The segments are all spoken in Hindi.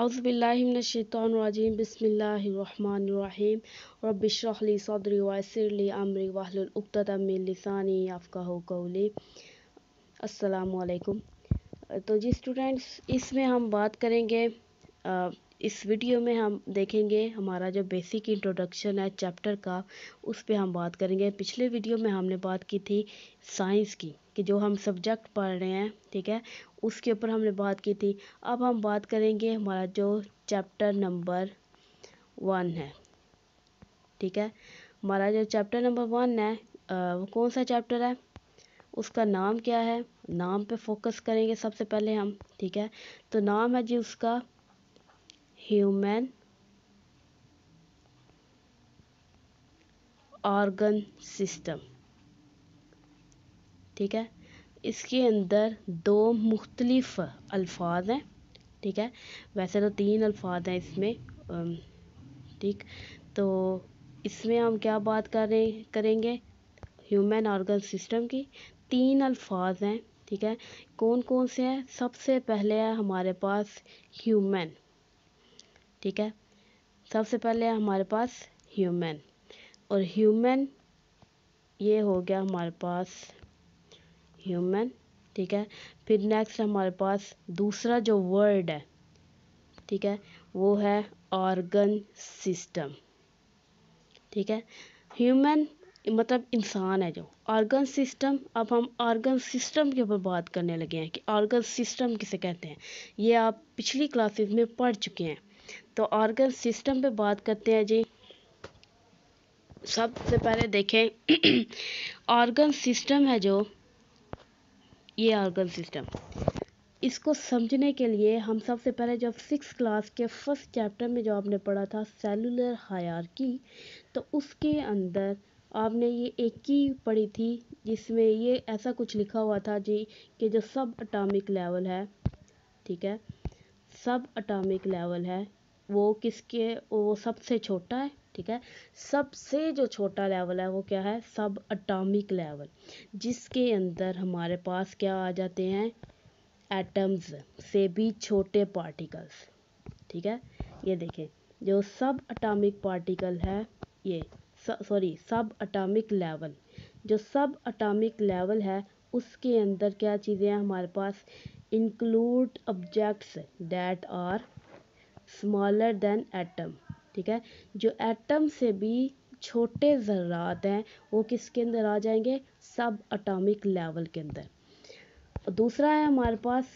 अज़बिल्लाशतवाजीम बसमीम रबली सौदरी वसरली अमरी वाहलतमिलसानी आपका कौली अस्सलाम तो जी स्टूडेंट्स इसमें हम बात करेंगे इस वीडियो में हम देखेंगे हमारा जो बेसिक इंट्रोडक्शन है चैप्टर का उस पर हम बात करेंगे पिछले वीडियो में हमने बात की थी साइंस की कि जो हम सब्जेक्ट पढ़ रहे हैं ठीक है उसके ऊपर हमने बात की थी अब हम बात करेंगे हमारा जो चैप्टर नंबर वन है ठीक है हमारा जो चैप्टर नंबर वन है वो कौन सा चैप्टर है उसका नाम क्या है नाम पे फोकस करेंगे सबसे पहले हम ठीक है तो नाम है जी उसका human organ system ठीक है इसके अंदर दो मुख्तलिफ अल्फाज हैं ठीक है वैसे तो तीन अल्फाज हैं इसमें ठीक तो इसमें हम क्या बात करें करेंगे ह्यूमन ऑर्गन सिस्टम की तीन अल्फाज हैं ठीक है कौन कौन से हैं सबसे पहले है हमारे पास ह्यूमन ठीक है सबसे पहले हमारे पास ह्यूमन और ह्यूमन ये हो गया हमारे पास ह्यूमन ठीक है फिर नेक्स्ट हमारे पास दूसरा जो वर्ड है ठीक है वो है ऑर्गन सिस्टम ठीक है ह्यूमन मतलब इंसान है जो ऑर्गन सिस्टम अब हम ऑर्गन सिस्टम के ऊपर बात करने लगे हैं कि ऑर्गन सिस्टम किसे कहते हैं ये आप पिछली क्लासेस में पढ़ चुके हैं तो ऑर्गन सिस्टम पे बात करते हैं जी सबसे पहले देखें ऑर्गन सिस्टम है जो ये ऑर्गन सिस्टम इसको समझने के लिए हम सबसे पहले जब सिक्स क्लास के फर्स्ट चैप्टर में जो आपने पढ़ा था सेलुलर की तो उसके अंदर आपने ये एक ही पढ़ी थी जिसमें ये ऐसा कुछ लिखा हुआ था जी कि जो सब अटामिक लेवल है ठीक है सब अटामिक लेवल है वो किसके वो सबसे छोटा है ठीक है सबसे जो छोटा लेवल है वो क्या है सब अटामिक लेवल जिसके अंदर हमारे पास क्या आ जाते हैं एटम्स से भी छोटे पार्टिकल्स ठीक है ये देखें जो सब अटामिक पार्टिकल है ये सॉरी सब अटामिक लेवल जो सब अटामिक लेवल है उसके अंदर क्या चीज़ें हैं हमारे पास include objects that are smaller than atom ठीक है जो एटम से भी छोटे ज़रात हैं वो किसके अंदर आ जाएंगे सब अटामिक लेवल के अंदर दूसरा है हमारे पास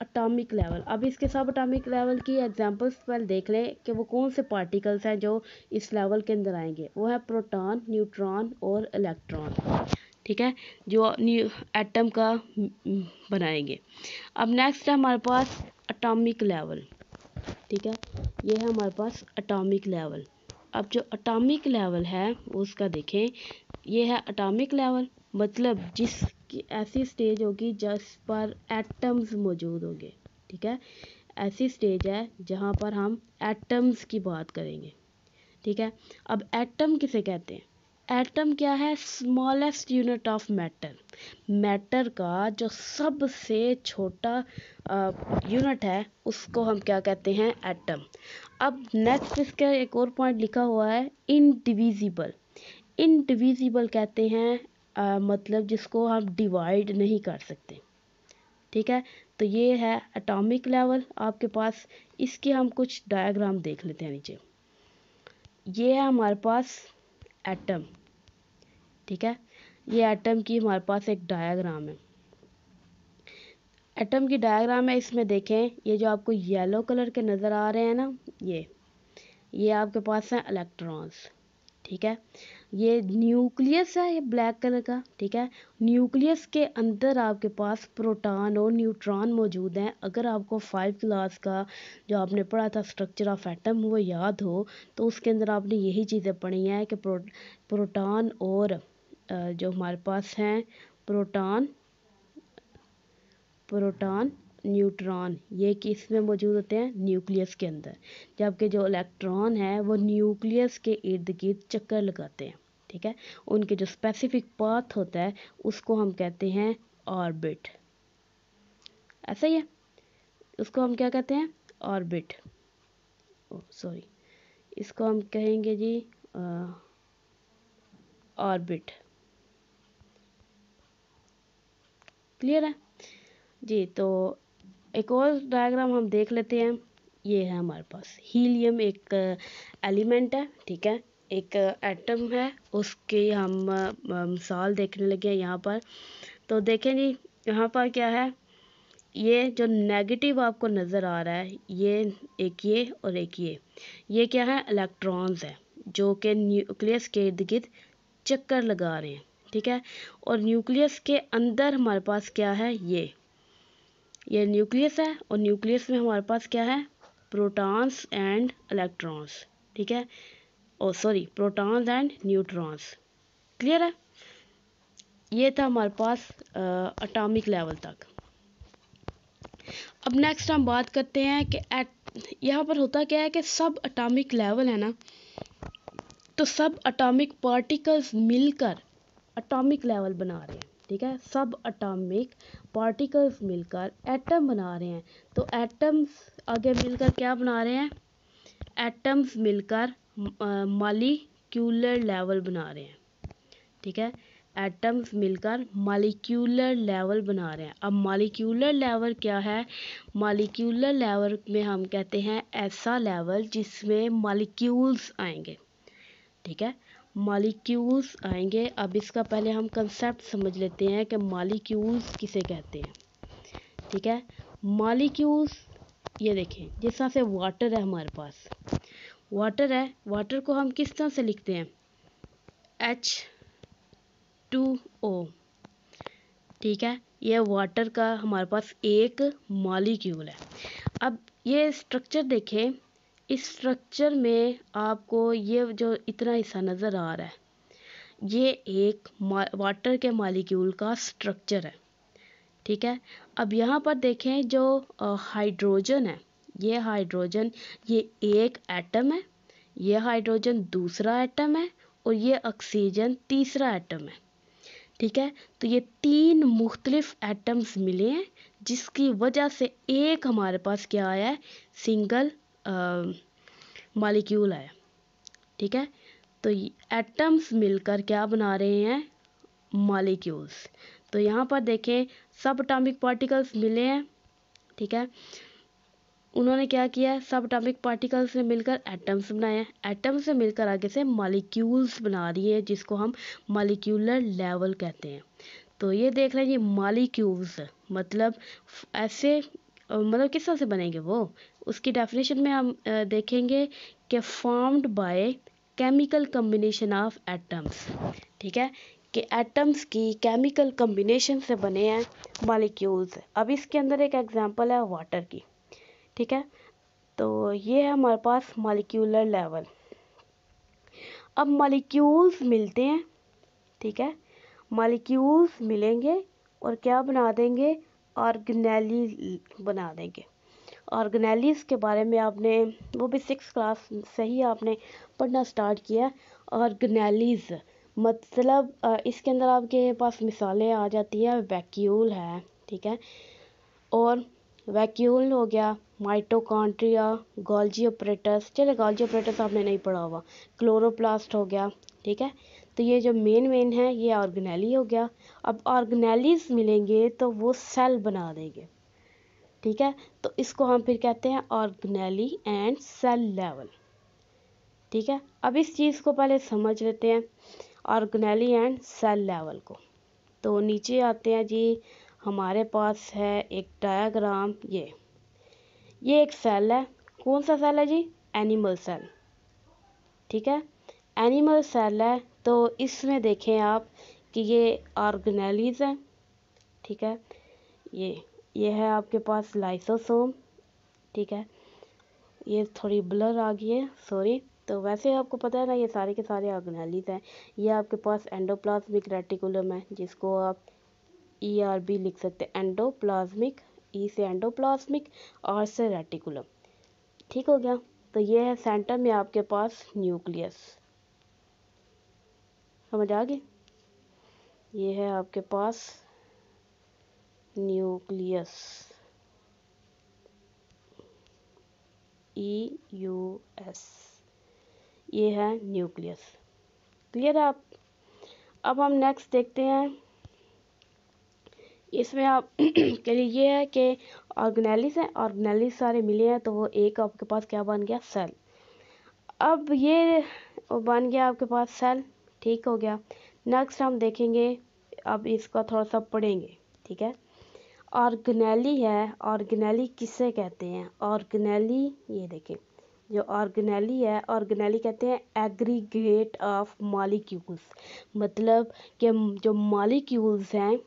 अटामिक लेवल अब इसके सब अटामिक लेवल की एग्जांपल्स पहले देख लें कि वो कौन से पार्टिकल्स हैं जो इस लेवल के अंदर आएंगे वो है प्रोटॉन न्यूट्रॉन और इलेक्ट्रॉन ठीक है जो न्यू एटम का बनाएंगे अब नेक्स्ट है हमारे पास अटामिक लेवल ठीक है ये है हमारे पास अटामिक लेवल अब जो अटामिक लेवल है उसका देखें ये है अटामिक लेवल मतलब जिस की ऐसी स्टेज होगी जिस पर एटम्स मौजूद होंगे ठीक है ऐसी स्टेज है जहाँ पर हम एटम्स की बात करेंगे ठीक है अब एटम किसे कहते हैं एटम क्या है smallest unit of matter matter का जो सबसे छोटा यूनिट है उसको हम क्या कहते हैं एटम अब नेक्स्ट इसका एक और पॉइंट लिखा हुआ है इनडिविजिबल इनडिविजिबल कहते हैं आ, मतलब जिसको हम डिवाइड नहीं कर सकते ठीक है तो ये है एटॉमिक लेवल आपके पास इसके हम कुछ डायग्राम देख लेते हैं नीचे ये है हमारे पास एटम ठीक है ये एटम की हमारे पास एक डायग्राम है एटम की डायग्राम है इसमें देखें ये जो आपको येलो कलर के नज़र आ रहे हैं ना ये ये आपके पास हैं इलेक्ट्रॉन्स ठीक है ये न्यूक्लियस है ये ब्लैक कलर का ठीक है न्यूक्लियस के अंदर आपके पास प्रोटॉन और न्यूट्रॉन मौजूद हैं अगर आपको फाइव क्लास का जो आपने पढ़ा था स्ट्रक्चर ऑफ एटम वो याद हो तो उसके अंदर आपने यही चीज़ें पढ़ी हैं कि प्रो प्रोटॉन और जो हमारे पास हैं प्रोटॉन प्रोटॉन न्यूट्रॉन ये किस में मौजूद होते हैं न्यूक्लियस के अंदर जबकि जो इलेक्ट्रॉन है वो न्यूक्लियस के इर्द गिर्द चक्कर लगाते हैं ठीक है उनके जो स्पेसिफिक पाथ होता है उसको हम कहते हैं ऑर्बिट ऐसा ही है उसको हम क्या कहते हैं ऑर्बिट सॉरी oh, इसको हम कहेंगे जी ऑर्बिट क्लियर है जी तो एक और डायग्राम हम देख लेते हैं ये है हमारे पास हीलियम एक एलिमेंट uh, है ठीक है एक एटम uh, है उसकी हम uh, मिसाल देखने लगे हैं यहाँ पर तो देखें जी यहाँ पर क्या है ये जो नेगेटिव आपको नज़र आ रहा है ये एक ये और एक ये ये क्या है इलेक्ट्रॉन्स है जो कि न्यूक्लियस के इर्द गिर्द चक्कर लगा रहे हैं ठीक है और न्यूक्लियस के अंदर हमारे पास क्या है ये ये न्यूक्लियस है और न्यूक्लियस में हमारे पास क्या है प्रोटॉन्स एंड इलेक्ट्रॉन्स ठीक है और sorry protons and neutrons clear है ये था हमारे पास अटामिक लेवल तक अब नेक्स्ट हम बात करते हैं कि एट यहाँ पर होता क्या है कि सब अटामिक लेवल है ना तो सब अटामिक पार्टिकल्स मिलकर अटामिक लेवल बना रहे हैं ठीक है सब अटामिक पार्टिकल्स मिलकर एटम बना रहे हैं तो एटम्स आगे मिलकर क्या बना रहे हैं एटम्स मिलकर मालिक्यूलर लेवल बना रहे हैं ठीक है एटम्स मिलकर मालिक्यूलर लेवल बना रहे हैं अब मालिक्यूलर लेवल क्या है मालिक्यूलर लेवल में हम कहते हैं ऐसा लेवल जिसमें मालिक्यूल्स आएंगे ठीक है मालिक्यूल्स आएंगे अब इसका पहले हम कंसेप्ट समझ लेते हैं कि मालिक्यूल्स किसे कहते हैं ठीक है मालिक्यूल्स ये देखें जिस तरह से वाटर है हमारे पास वाटर है वाटर को हम किस तरह से लिखते हैं एच टू ओ ठीक है यह वाटर का हमारे पास एक मालिक्यूल है अब ये स्ट्रक्चर देखें इस स्ट्रक्चर में आपको ये जो इतना हिस्सा नजर आ रहा है ये एक वाटर के मालिक्यूल का स्ट्रक्चर है ठीक है अब यहाँ पर देखें जो हाइड्रोजन है ये हाइड्रोजन ये एक एटम है ये हाइड्रोजन दूसरा एटम है और ये ऑक्सीजन तीसरा एटम है ठीक है तो ये तीन मुख्तलिफ एटम्स मिले हैं जिसकी वजह से एक हमारे पास क्या आया है सिंगल मालिक्यूल है ठीक है तो एटम्स मिलकर क्या बना रहे हैं मालिक्यूल्स तो यहाँ पर देखें सब अटामिक पार्टिकल्स मिले हैं ठीक है उन्होंने क्या किया सब अटामिक पार्टिकल्स से मिलकर एटम्स बनाए हैं एटम से मिलकर आगे से मालिक्यूल्स बना रही है जिसको हम मालिक्यूलर लेवल कहते हैं तो ये देख रहे हैं ये मालिक्यूल्स मतलब ऐसे मतलब किस तरह से बनेंगे वो उसकी डेफिनेशन में हम देखेंगे कि formed by chemical combination of atoms ठीक है कि एटम्स की केमिकल कम्बिनेशन से बने हैं मालिक्यूल्स अब इसके अंदर एक एग्जांपल है वाटर की ठीक है तो ये है हमारे पास मालिक्यूलर लेवल अब मालिक्यूल्स मिलते हैं ठीक है मालिक्यूल्स मिलेंगे और क्या बना देंगे ऑर्गेनेली बना देंगे ऑर्गेनाइलीज़ के बारे में आपने वो भी सिक्स क्लास से ही आपने पढ़ना स्टार्ट किया ऑर्गेनाइलीज़ मतलब इसके अंदर आपके पास मिसालें आ जाती हैं वैक्यूल है ठीक है और वैक्यूल हो गया माइटोकॉन्ट्रिया गॉल्जी ऑपरेटस चले गॉल्जी ऑपरेटस आपने नहीं पढ़ा हुआ क्लोरोप्लास्ट हो गया ठीक है तो ये जो मेन मेन है ये ऑर्गेनेली हो गया अब ऑर्गेनेलीज मिलेंगे तो वो सेल बना देंगे ठीक है तो इसको हम फिर कहते हैं ऑर्गनेली एंड सेल लेवल ठीक है अब इस चीज़ को पहले समझ लेते हैं ऑर्गनेली एंड सेल लेवल को तो नीचे आते हैं जी हमारे पास है एक डायाग्राम ये ये एक सेल है कौन सा सेल है जी एनिमल सेल ठीक है एनिमल सेल है तो इसमें देखें आप कि ये ऑर्गेनेलीज है ठीक है ये ये है आपके पास लाइसोसोम ठीक है ये थोड़ी ब्लर आ गई है सॉरी तो वैसे आपको पता है ना ये सारे के सारे ऑर्गेनालीज हैं ये आपके पास एंडोप्लाज्मिक रेटिकुलम है जिसको आप ई आर बी लिख सकते हैं एंडोप्लाज्मिक ई e से एंडोप्लाज्मिक आर से रेटिकुलम ठीक हो गया तो ये है सेंटर में आपके पास न्यूक्लियस समझ आ गई ये है आपके पास न्यूक्लियस ई यू एस ये है न्यूक्लियस क्लियर है आप अब हम नेक्स्ट देखते हैं इसमें आप के ये है कि ऑर्गेनालिस हैं ऑर्गेनालिस सारे मिले हैं तो वो एक आपके पास क्या बन गया सेल अब ये बन गया आपके पास सेल ठीक हो गया नेक्स्ट हम देखेंगे अब इसका थोड़ा सा पढ़ेंगे ठीक है ऑर्गेनली है ऑर्गेनली किसे कहते हैं ऑर्गेनली ये देखें जो ऑर्गेनली है ऑर्गेनली कहते हैं एग्रीगेट ऑफ मॉलिक्यूल्स मतलब कि जो मॉलिक्यूल्स हैं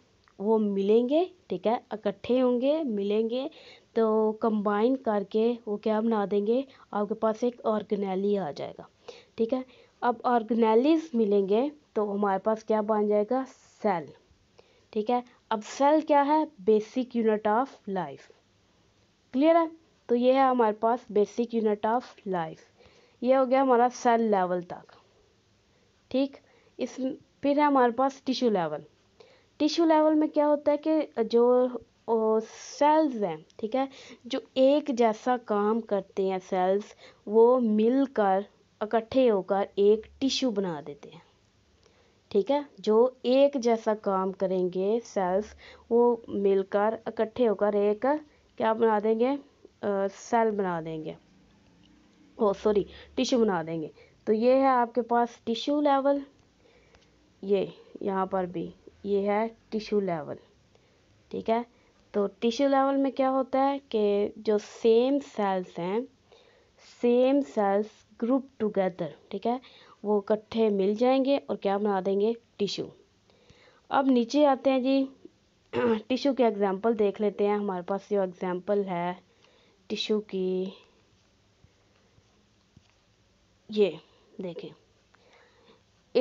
वो मिलेंगे ठीक है इकट्ठे होंगे मिलेंगे तो कंबाइन करके वो क्या बना देंगे आपके पास एक ऑर्गेनली आ जाएगा ठीक है अब ऑर्गेनलीज मिलेंगे तो हमारे पास क्या बन जाएगा सेल ठीक है अब सेल क्या है basic unit of life clear है तो ये है हमारे पास बेसिक यूनिट ऑफ लाइफ ये हो गया हमारा सेल लेवल तक ठीक इस फिर है हमारे पास टिश्यू लेवल टिश्यू लेवल में क्या होता है कि जो सेल्स हैं ठीक है जो एक जैसा काम करते हैं सेल्स वो मिलकर इकट्ठे होकर एक टिश्यू बना देते हैं ठीक है जो एक जैसा काम करेंगे सेल्स वो मिलकर इकट्ठे होकर एक क्या बना देंगे सेल बना देंगे ओ सॉरी टिश्यू बना देंगे तो ये है आपके पास टिश्यू लेवल ये यहाँ पर भी ये है टिश्यू लेवल ठीक है तो टिश्यू लेवल में क्या होता है कि जो सेम सेल्स हैं सेम सेल्स ग्रुप टुगेदर ठीक है वो इकट्ठे मिल जाएंगे और क्या बना देंगे टिश्यू अब नीचे आते हैं जी टिश्यू के एग्ज़ाम्पल देख लेते हैं हमारे पास जो एग्ज़ाम्पल है टिश्यू की ये देखें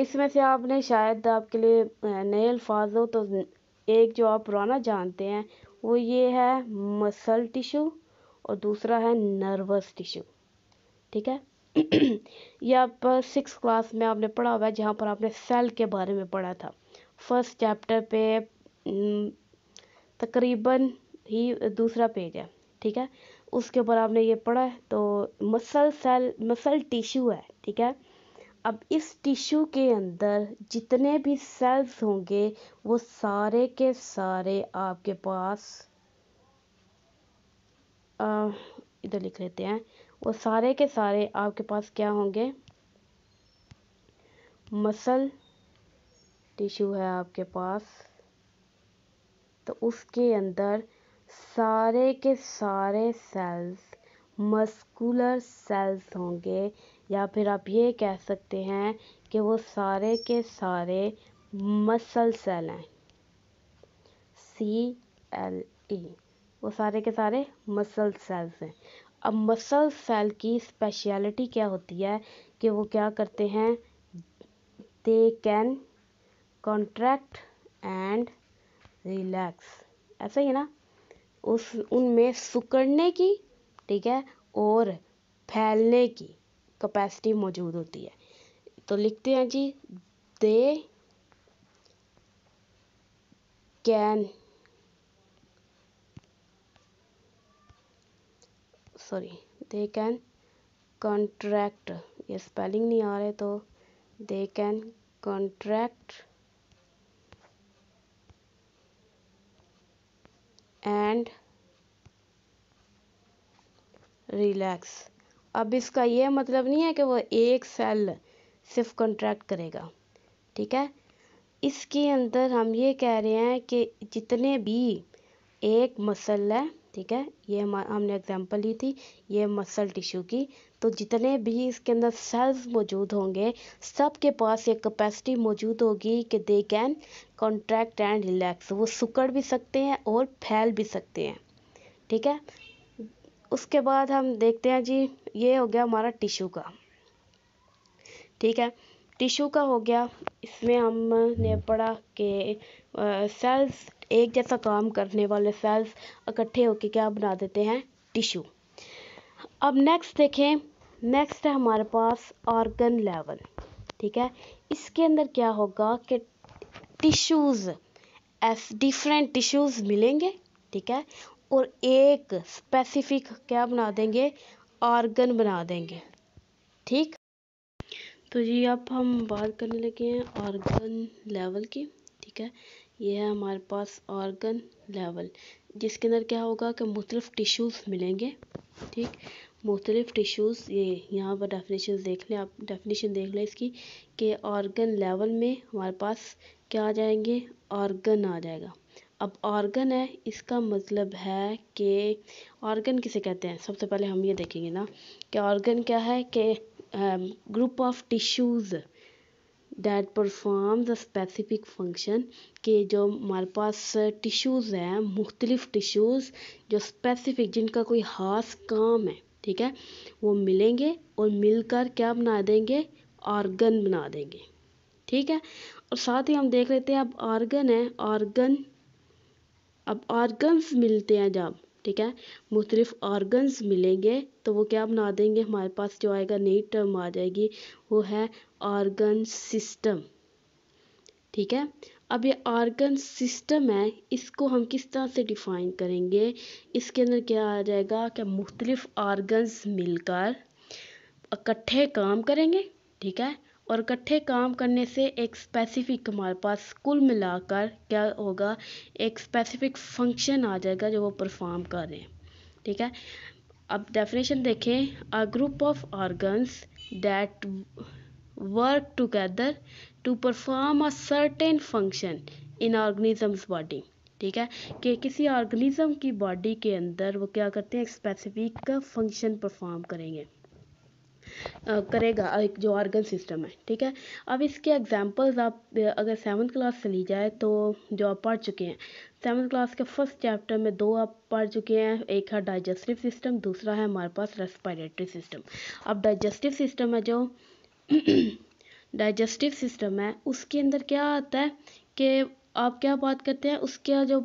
इसमें से आपने शायद आपके लिए नए अल्फाज हो तो एक जो आप पुराना जानते हैं वो ये है मसल टिश्यू और दूसरा है नर्वस टिश्यू ठीक है या सिक्स क्लास में आपने पढ़ा हुआ है जहाँ पर आपने सेल के बारे में पढ़ा था फर्स्ट चैप्टर पे हम्म, तकरीबन ही दूसरा पेज है ठीक है उसके ऊपर आपने ये पढ़ा है तो मसल सेल मसल टिश्यू है ठीक है अब इस टिश्यू के अंदर जितने भी सेल्स होंगे वो सारे के सारे आपके पास इधर लिख लेते हैं वो सारे के सारे आपके पास क्या होंगे मसल टिश्यू है आपके पास तो उसके अंदर सारे के सारे सेल्स मस्कुलर सेल्स होंगे या फिर आप ये कह सकते हैं कि वो सारे के सारे मसल सेल हैं सी एल ई वो सारे के सारे मसल सेल्स हैं अब मसल सेल की स्पेशलिटी क्या होती है कि वो क्या करते हैं they can contract and relax ऐसा ही है ना उस उनमें सुकड़ने की ठीक है और फैलने की कैपेसिटी मौजूद होती है तो लिखते हैं जी they can sorry they can contract ये स्पेलिंग नहीं आ रहे तो they can contract and relax अब इसका ये मतलब नहीं है कि वो एक सेल सिर्फ कॉन्ट्रैक्ट करेगा ठीक है इसके अंदर हम ये कह रहे हैं कि जितने भी एक मसल है ठीक है ये हम हमने एग्जांपल ली थी ये मसल टिश्यू की तो जितने भी इसके अंदर सेल्स मौजूद होंगे सब के पास ये कैपेसिटी मौजूद होगी कि they can contract and relax वो सुकड़ भी सकते हैं और फैल भी सकते हैं ठीक है उसके बाद हम देखते हैं जी ये हो गया हमारा टिशू का ठीक है टिशू का हो गया इसमें हमने पढ़ा कि सेल्स एक जैसा काम करने वाले सेल्स इकट्ठे होकर क्या बना देते हैं टिश्यू अब नेक्स्ट देखें नेक्स्ट है हमारे पास ऑर्गन लेवल ठीक है इसके अंदर क्या होगा कि टिश्यूज़ एस डिफरेंट टिश्यूज़ मिलेंगे ठीक है और एक स्पेसिफिक क्या बना देंगे ऑर्गन बना देंगे ठीक तो जी अब हम बात करने लगे हैं ऑर्गन लेवल की ठीक है ये है हमारे पास ऑर्गन लेवल जिसके अंदर क्या होगा कि मुख्तलिफ टिश्यूज़ मिलेंगे ठीक मुख्तलिफ टिश्यूज़ ये यहाँ पर डेफिनेशन देख लें आप डेफिनेशन देख लें इसकी कि ऑर्गन लेवल में हमारे पास क्या आ जाएंगे ऑर्गन आ जाएगा अब ऑर्गन है इसका मतलब है कि ऑर्गन किसे कहते हैं सबसे पहले हम ये देखेंगे ना कि ऑर्गन क्या है कि group of tissues that performs a specific function के जो हमारे पास टिश्यूज़ हैं मुख्तलिफ़ टिश्यूज़ जो स्पेसिफिक जिनका कोई ख़ास काम है ठीक है वो मिलेंगे और मिलकर क्या बना देंगे ऑर्गन बना देंगे ठीक है और साथ ही हम देख लेते हैं अब ऑर्गन है ऑर्गन अब ऑर्गन्स मिलते हैं जब ठीक है मुख्तलिफ ऑर्गन्स मिलेंगे तो वो क्या बना देंगे हमारे पास जो आएगा नई टर्म आ जाएगी वो है ऑर्गन सिस्टम ठीक है अब ये ऑर्गन सिस्टम है इसको हम किस तरह से डिफ़ाइन करेंगे इसके अंदर क्या आ जाएगा क्या मुख्तलिफ़ ऑर्गन्स मिलकर इकट्ठे काम करेंगे ठीक है और इकट्ठे काम करने से एक स्पेसिफिक हमारे पास कुल मिलाकर क्या होगा एक स्पेसिफिक फंक्शन आ जाएगा जो वो परफॉर्म कर रहे हैं ठीक है अब डेफिनेशन देखें a group of organs that work together to perform a certain function in organism's body ठीक है कि किसी ऑर्गेनिज्म की बॉडी के अंदर वो क्या करते हैं स्पेसिफिक फंक्शन परफॉर्म करेंगे Uh, करेगा एक जो ऑर्गन सिस्टम है ठीक है अब इसके एग्जांपल्स आप अगर सेवन क्लास से ली जाए तो जो आप पढ़ चुके हैं सेवन्थ क्लास के फर्स्ट चैप्टर में दो आप पढ़ चुके हैं एक है डाइजेस्टिव सिस्टम दूसरा है हमारे पास रेस्पायरेटरी सिस्टम अब डाइजेस्टिव सिस्टम है जो डाइजेस्टिव सिस्टम है उसके अंदर क्या आता है कि आप क्या बात करते हैं उसका जो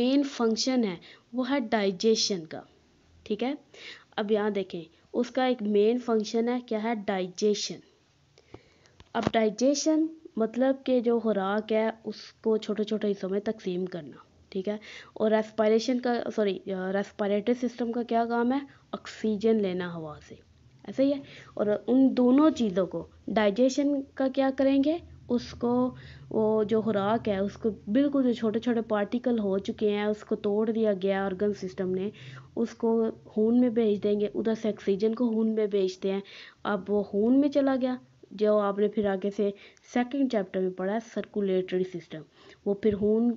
मेन फंक्शन है वो है डाइजेशन का ठीक है अब यहाँ देखें उसका एक मेन फंक्शन है क्या है डाइजेशन अब डाइजेशन मतलब कि जो खुराक है उसको छोटे छोटे हिस्सों में तकसीम करना ठीक है और रेस्पायरेशन का सॉरी रेस्पायरेटरी सिस्टम का क्या काम है ऑक्सीजन लेना हवा से ऐसा ही है और उन दोनों चीज़ों को डाइजेशन का क्या करेंगे उसको वो जो खुराक है उसको बिल्कुल जो छोटे छोटे पार्टिकल हो चुके हैं उसको तोड़ दिया गया ऑर्गन सिस्टम ने उसको खून में भेज देंगे उधर से ऑक्सीजन को खून में भेजते हैं अब वो खून में चला गया जो आपने फिर आगे से सेकंड चैप्टर में पढ़ा है सर्कुलेटरी सिस्टम वो फिर खून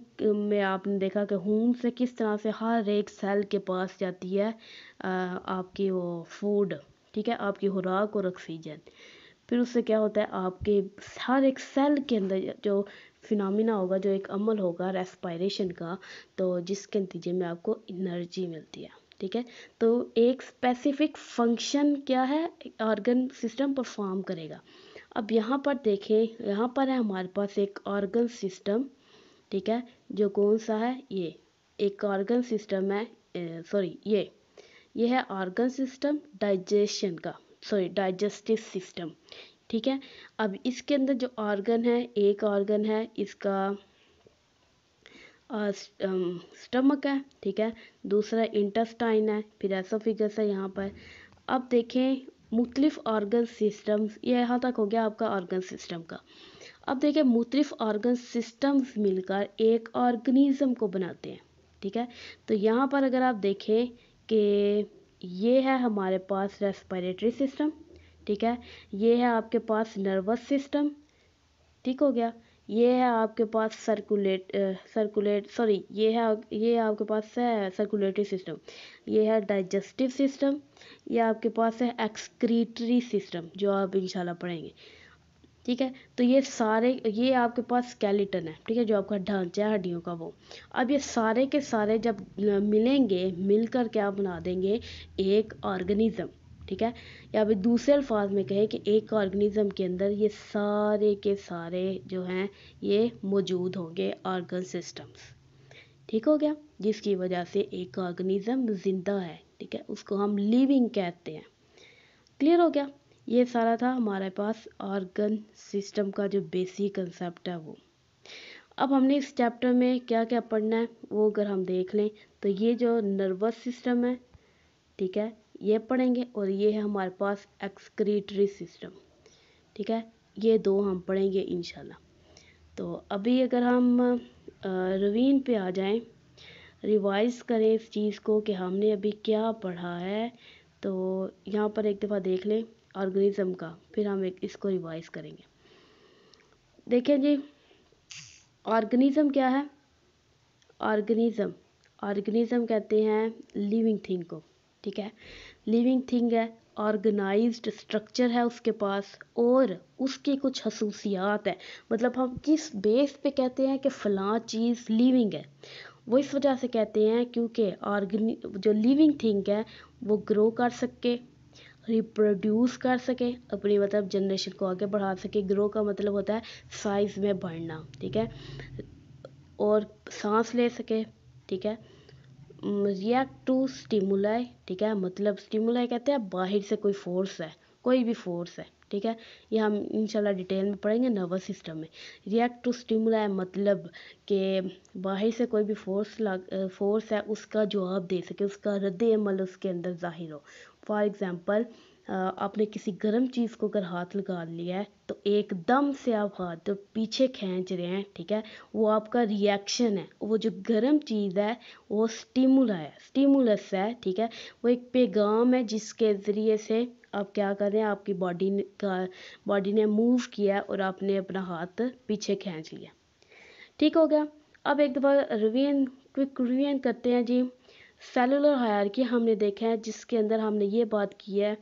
में आपने देखा कि खून से किस तरह से हर एक सेल के पास जाती है आपकी वो फूड ठीक है आपकी खुराक और ऑक्सीजन फिर उससे क्या होता है आपके हर एक सेल के अंदर जो फिनमिना होगा जो एक अमल होगा रेस्पायरेशन का तो जिसके नतीजे में आपको इनर्जी मिलती है ठीक है तो एक स्पेसिफिक फंक्शन क्या है ऑर्गन सिस्टम परफॉर्म करेगा अब यहाँ पर देखें यहाँ पर है हमारे पास एक ऑर्गन सिस्टम ठीक है जो कौन सा है ये एक ऑर्गन सिस्टम है सॉरी ये यह है ऑर्गन सिस्टम डाइजेशन का सॉरी डाइजेस्टिव सिस्टम ठीक है अब इसके अंदर जो ऑर्गन है एक ऑर्गन है इसका स्टमक है ठीक है दूसरा इंटेस्टाइन है फिर ऐसा फिगर्स है यहाँ पर अब देखें मुख्तलिफ ऑर्गन सिस्टम्स ये यहाँ तक हो गया आपका ऑर्गन सिस्टम का अब देखें मुख्तलिफ ऑर्गन सिस्टम्स मिलकर एक ऑर्गनिज़म को बनाते हैं ठीक है तो यहाँ पर अगर आप देखें कि ये है हमारे पास रेस्पिरेटरी सिस्टम ठीक है ये है आपके पास नर्वस सिस्टम ठीक हो गया ये है आपके पास सर्कुलेट सर्कुलेट सॉरी ये है ये आपके पास है सर्कुलेटरी सिस्टम ये है डाइजेस्टिव सिस्टम ये आपके पास है एक्सक्रीटरी सिस्टम जो आप इंशाल्लाह पढ़ेंगे ठीक है तो ये सारे ये आपके पास स्केलेटन है ठीक है जो आपका ढांचा है हड्डियों का वो अब ये सारे के सारे जब मिलेंगे मिल कर क्या बना देंगे एक ऑर्गेनिज्म ठीक है या फिर दूसरे अल्फाज में कहें कि एक ऑर्गेनिज्म के अंदर ये सारे के सारे जो हैं ये मौजूद होंगे ऑर्गन सिस्टम्स ठीक हो गया जिसकी वजह से एक ऑर्गेनिज्म जिंदा है ठीक है उसको हम लिविंग कहते हैं क्लियर हो गया ये सारा था हमारे पास ऑर्गन सिस्टम का जो बेसिक कंसेप्ट है वो अब हमने इस चैप्टर में क्या क्या पढ़ना है वो अगर हम देख लें तो ये जो नर्वस सिस्टम है ठीक है ये पढ़ेंगे और ये है हमारे पास एक्सक्रीटरी सिस्टम ठीक है ये दो हम पढ़ेंगे इन तो अभी अगर हम रवीन पे आ जाएं रिवाइज करें इस चीज़ को कि हमने अभी क्या पढ़ा है तो यहाँ पर एक दफ़ा देख लें ऑर्गेनिज्म का फिर हम एक इसको रिवाइज करेंगे देखें जी ऑर्गेनिज्म क्या है ऑर्गेनिज्म ऑर्गेनिज्म कहते हैं लिविंग थिंग को ठीक है लिविंग थिंग है ऑर्गेनाइज्ड स्ट्रक्चर है उसके पास और उसकी कुछ खसूसियात है मतलब हम किस बेस पे कहते हैं कि फला चीज़ लिविंग है वो इस वजह से कहते हैं क्योंकि ऑर्गेनि जो लिविंग थिंग है वो ग्रो कर सके रिप्रोड्यूस कर सके अपनी मतलब जनरेशन को आगे बढ़ा सके ग्रो का मतलब होता है साइज में बढ़ना ठीक है और सांस ले सके ठीक है रिएक्ट टू स्टिमुलाई ठीक है मतलब स्टिमुलाई कहते हैं बाहर से कोई फोर्स है कोई भी फोर्स है ठीक है ये हम इंशाल्लाह डिटेल में पढ़ेंगे नर्वस सिस्टम में रिएक्ट टू स्टिमुला मतलब कि बाहर से कोई भी फोर्स फोर्स है उसका जवाब दे सके उसका रद्द अमल उसके अंदर ज़ाहिर हो फॉर एग्ज़ाम्पल आपने किसी गर्म चीज़ को अगर हाथ लगा लिया है तो एकदम से आप हाथ तो पीछे खींच रहे हैं ठीक है वो आपका रिएक्शन है वो जो गर्म चीज़ है वो स्टिमुला है स्टिमुलस है ठीक है वो एक पैगाम है जिसके ज़रिए से आप क्या कर रहे हैं आपकी बॉडी का बॉडी ने मूव किया और आपने अपना हाथ पीछे खींच लिया ठीक हो गया अब एक दफ़ा रिवियन क्विक रिवियन करते हैं जी सेलुलर हायर की हमने देखा है जिसके अंदर हमने ये बात की है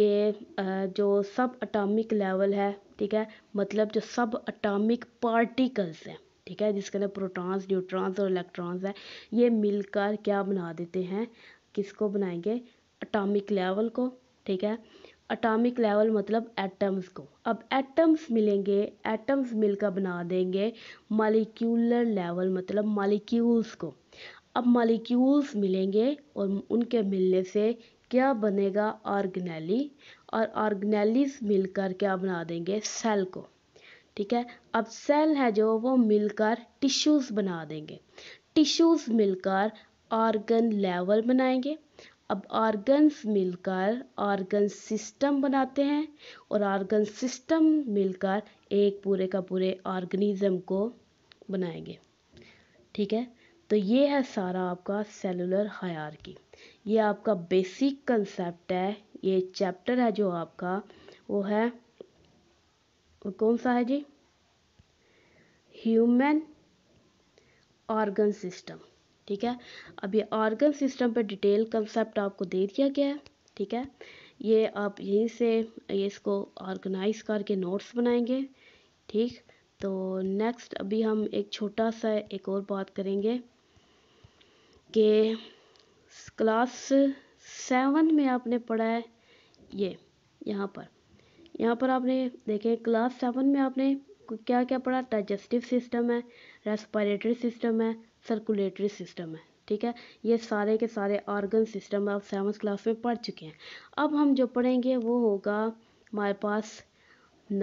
के जो सब अटामिक लेवल है ठीक है मतलब जो सब अटामिक पार्टिकल्स हैं ठीक है जिसके अंदर प्रोटॉन्स न्यूट्रॉन्स और इलेक्ट्रॉन्स हैं ये मिलकर क्या बना देते हैं किसको बनाएंगे अटामिक लेवल को ठीक है अटामिक लेवल मतलब एटम्स को अब एटम्स मिलेंगे एटम्स मिलकर बना देंगे मालिक्यूलर लेवल मतलब मालिक्यूल्स को अब मालिक्यूल्स मिलेंगे और उनके मिलने से क्या बनेगा ऑर्गेनली और ऑर्गनैलीज मिलकर क्या बना देंगे सेल को ठीक है अब सेल है जो वो मिलकर टिश्यूज़ बना देंगे टिश्यूज़ मिलकर ऑर्गन लेवल बनाएंगे अब ऑर्गन्स मिलकर ऑर्गन सिस्टम बनाते हैं और ऑर्गन सिस्टम मिलकर एक पूरे का पूरे ऑर्गेनिज्म को बनाएंगे ठीक है तो ये है सारा आपका सेलुलर हायर की ये आपका बेसिक कंसेप्ट है ये चैप्टर है जो आपका वो है वो कौन सा है जी ह्यूमन ऑर्गन सिस्टम ठीक है अब ये ऑर्गन सिस्टम पे डिटेल कंसेप्ट आपको दे दिया गया है ठीक है ये आप यहीं से ये इसको ऑर्गेनाइज करके नोट्स बनाएंगे ठीक तो नेक्स्ट अभी हम एक छोटा सा एक और बात करेंगे कि क्लास सेवन में आपने पढ़ा है ये यहाँ पर यहाँ पर आपने देखें क्लास सेवन में आपने क्या क्या पढ़ा डाइजेस्टिव सिस्टम है रेस्पिरेटरी सिस्टम है सर्कुलेटरी सिस्टम है ठीक है ये सारे के सारे ऑर्गन सिस्टम आप सेवन्थ क्लास में पढ़ चुके हैं अब हम जो पढ़ेंगे वो होगा हमारे पास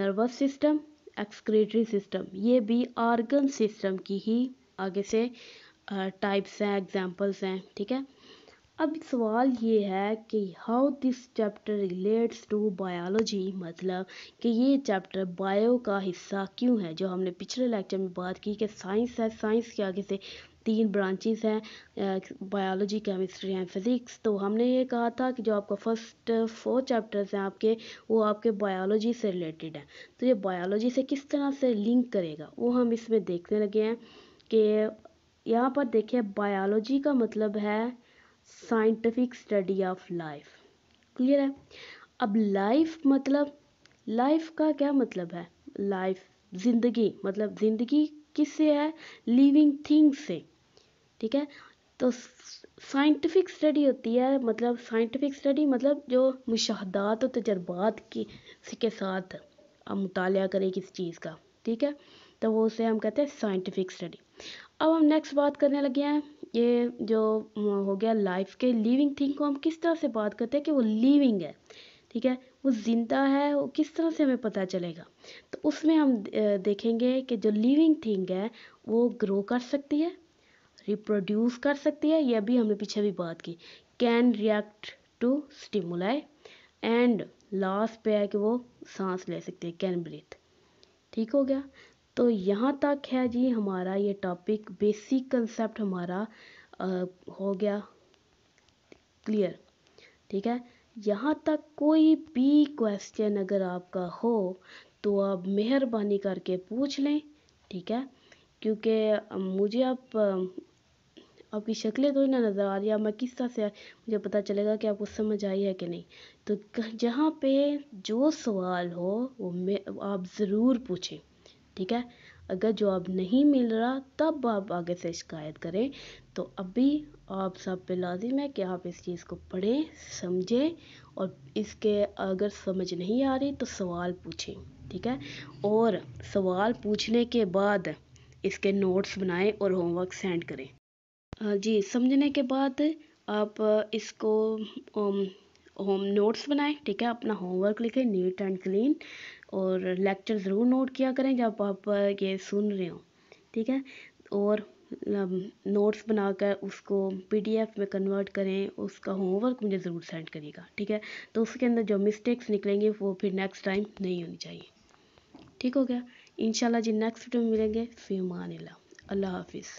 नर्वस सिस्टम एक्सक्रेटरी सिस्टम ये भी ऑर्गन सिस्टम की ही आगे से टाइप्स हैं एग्जाम्पल्स हैं ठीक है अब सवाल ये है कि how this chapter relates to biology मतलब कि ये चैप्टर बायो का हिस्सा क्यों है जो हमने पिछले लेक्चर में बात की कि साइंस है साइंस के आगे से तीन ब्रांचेस हैं बायोलॉजी केमिस्ट्री एंड फिज़िक्स तो हमने ये कहा था कि जो आपका फर्स्ट फोर चैप्टर्स हैं आपके वो आपके बायोलॉजी से रिलेटेड हैं तो ये बायोलॉजी से किस तरह से लिंक करेगा वो हम इसमें देखने लगे हैं कि यहाँ पर देखिए बायोलॉजी का मतलब है scientific study of life clear है अब लाइफ मतलब लाइफ का क्या मतलब है लाइफ जिंदगी मतलब जिंदगी किससे है लिविंग थिंग से ठीक है तो साइंटिफिक स्टडी होती है मतलब साइंटिफिक स्टडी मतलब जो मुशाहदात और तजर्बात की के साथ हम मुताल करें किसी चीज़ का ठीक है तो वो उसे हम कहते हैं साइंटिफिक स्टडी अब हम नेक्स्ट बात करने लगे हैं ये जो हो गया लाइफ के लिविंग थिंग को हम किस तरह से बात करते हैं कि वो लिविंग है ठीक है वो ज़िंदा है वो किस तरह से हमें पता चलेगा तो उसमें हम देखेंगे कि जो लिविंग थिंग है वो ग्रो कर सकती है रिप्रोड्यूस कर सकती है यह भी हमने पीछे भी बात की can react to stimuli and last पे है कि वो सांस ले सकती है कैन ब्रीथ ठीक हो गया तो यहाँ तक है जी हमारा ये टॉपिक बेसिक कंसेप्ट हमारा आ, हो गया क्लियर ठीक है यहाँ तक कोई भी क्वेश्चन अगर आपका हो तो आप मेहरबानी करके पूछ लें ठीक है क्योंकि मुझे आप आपकी शक्लें तो ही ना नज़र आ रही है मैं किस तरह से मुझे पता चलेगा कि आपको समझ आई है कि नहीं तो जहाँ पे जो सवाल हो वो आप ज़रूर पूछें ठीक है अगर जॉब नहीं मिल रहा तब आप आगे से शिकायत करें तो अभी आप सब पे लाजिम है कि आप इस चीज़ को पढ़ें समझें और इसके अगर समझ नहीं आ रही तो सवाल पूछें ठीक है और सवाल पूछने के बाद इसके नोट्स बनाएं और होमवर्क सेंड करें जी समझने के बाद आप इसको होम नोट्स बनाएं ठीक है अपना होमवर्क लिखें नीट एंड क्लीन और लेक्चर ज़रूर नोट किया करें जब आप ये सुन रहे हो ठीक है और नोट्स बनाकर उसको पीडीएफ में कन्वर्ट करें उसका होमवर्क मुझे ज़रूर सेंड करिएगा ठीक है तो उसके अंदर जो मिस्टेक्स निकलेंगे वो फिर नेक्स्ट टाइम नहीं होनी चाहिए ठीक हो गया इन जी नेक्स्ट वीडियो में मिलेंगे फिर मान अल्लाह हाफिज़